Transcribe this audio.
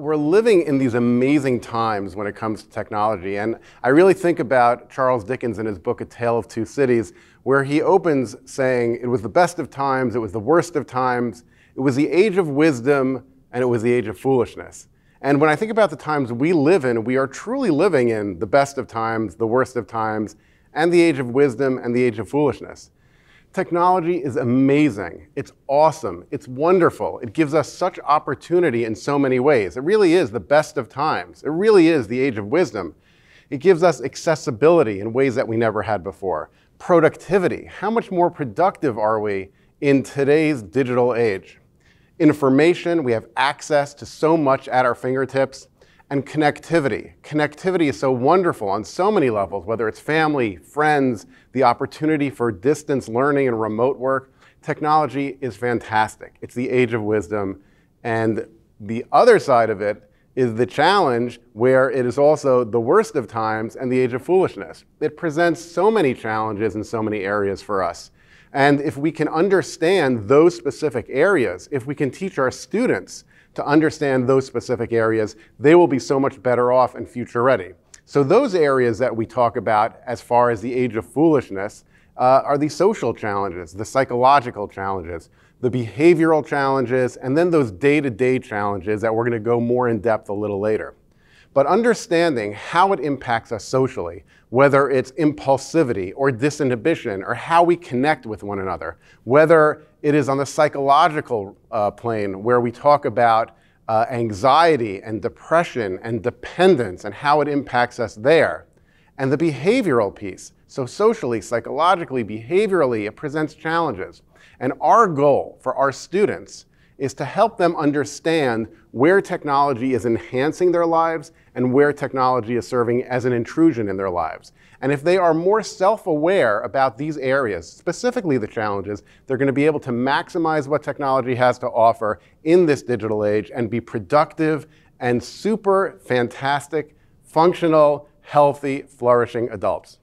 we're living in these amazing times when it comes to technology. And I really think about Charles Dickens in his book, A Tale of Two Cities, where he opens saying, It was the best of times, it was the worst of times, it was the age of wisdom, and it was the age of foolishness. And when I think about the times we live in, we are truly living in the best of times, the worst of times, and the age of wisdom and the age of foolishness. Technology is amazing. It's awesome. It's wonderful. It gives us such opportunity in so many ways. It really is the best of times. It really is the age of wisdom. It gives us accessibility in ways that we never had before. Productivity. How much more productive are we in today's digital age? Information, we have access to so much at our fingertips and connectivity. Connectivity is so wonderful on so many levels, whether it's family, friends, the opportunity for distance learning and remote work. Technology is fantastic. It's the age of wisdom. And the other side of it is the challenge where it is also the worst of times and the age of foolishness. It presents so many challenges in so many areas for us. And if we can understand those specific areas, if we can teach our students to understand those specific areas, they will be so much better off and future ready. So those areas that we talk about as far as the age of foolishness uh, are the social challenges, the psychological challenges, the behavioral challenges, and then those day-to-day -day challenges that we're gonna go more in depth a little later but understanding how it impacts us socially, whether it's impulsivity or disinhibition or how we connect with one another, whether it is on the psychological uh, plane where we talk about uh, anxiety and depression and dependence and how it impacts us there, and the behavioral piece. So, socially, psychologically, behaviorally, it presents challenges. And our goal for our students is to help them understand where technology is enhancing their lives and where technology is serving as an intrusion in their lives. And if they are more self-aware about these areas, specifically the challenges, they're going to be able to maximize what technology has to offer in this digital age and be productive and super fantastic, functional, healthy, flourishing adults.